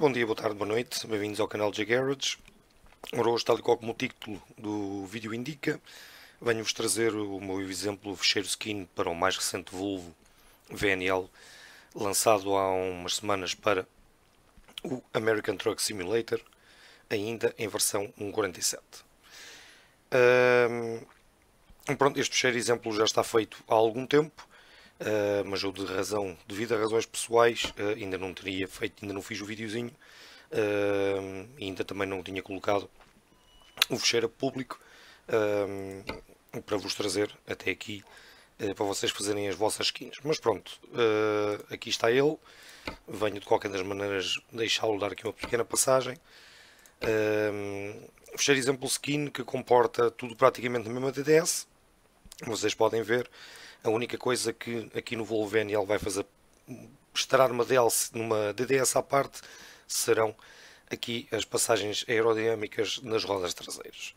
Ora, bom dia, boa tarde, boa noite, bem-vindos ao canal J Garage. Ora, hoje, tal e qual como o título do vídeo indica, venho-vos trazer o meu exemplo fecheiro skin para o mais recente Volvo VNL, lançado há umas semanas para o American Truck Simulator, ainda em versão 1.47. Um, pronto, este fecheiro exemplo já está feito há algum tempo, uh, mas eu de razão, devido a razões pessoais, uh, ainda não teria feito, ainda não fiz o videozinho, uh, ainda também não tinha colocado o fecheiro a público para vos trazer até aqui, para vocês fazerem as vossas skins. Mas pronto, aqui está ele, venho de qualquer das maneiras deixá-lo dar aqui uma pequena passagem. fecheiro exemplo skin que comporta tudo praticamente na mesma TDS, vocês podem ver a única coisa que aqui no Volvenia ele vai fazer estará numa, DLC, numa DDS à parte serão aqui as passagens aerodinâmicas nas rodas traseiras.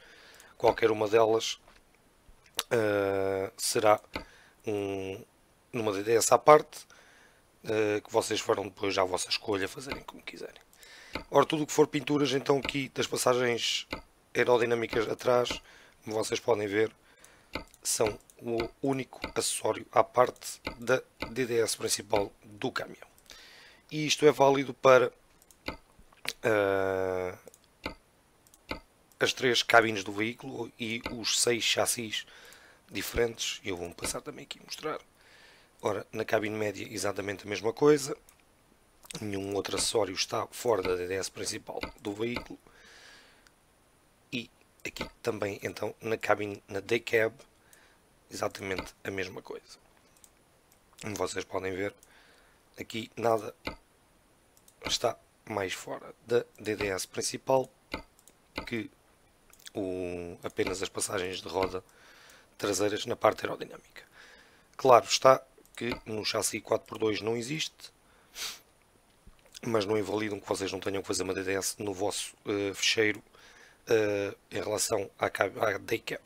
Qualquer uma delas uh, será um, numa DDS à parte uh, que vocês farão depois à vossa escolha, fazerem como quiserem. Ora, tudo o que for pinturas, então aqui das passagens aerodinâmicas atrás, como vocês podem ver, são o único acessório à parte da DDS principal do caminhão. E isto é válido para uh, as três cabines do veículo e os seis chassis diferentes. Eu vou-me passar também aqui mostrar. Ora, na cabine média exatamente a mesma coisa. Nenhum outro acessório está fora da DDS principal do veículo. E aqui também então na cabine, na day cab, exatamente a mesma coisa. Como vocês podem ver, aqui nada está mais fora da DDS principal que o, apenas as passagens de roda traseiras na parte aerodinâmica. Claro está que no chassi 4x2 não existe, mas não invalidam que vocês não tenham que fazer uma DDS no vosso uh, fecheiro uh, em relação à, à daycap.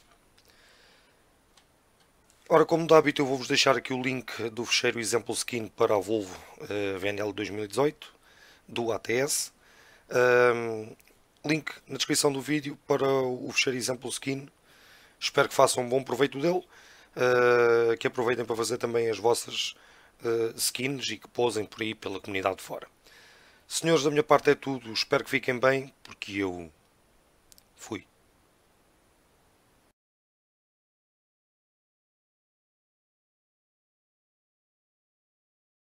Ora, como de hábito, eu vou-vos deixar aqui o link do fecheiro Example Skin para a Volvo uh, VNL 2018 do ATS. Um, link na descrição do vídeo para o fecheiro Example Skin. Espero que façam um bom proveito dele, uh, que aproveitem para fazer também as vossas uh, skins e que posem por aí pela comunidade fora. Senhores, da minha parte é tudo. Espero que fiquem bem, porque eu fui.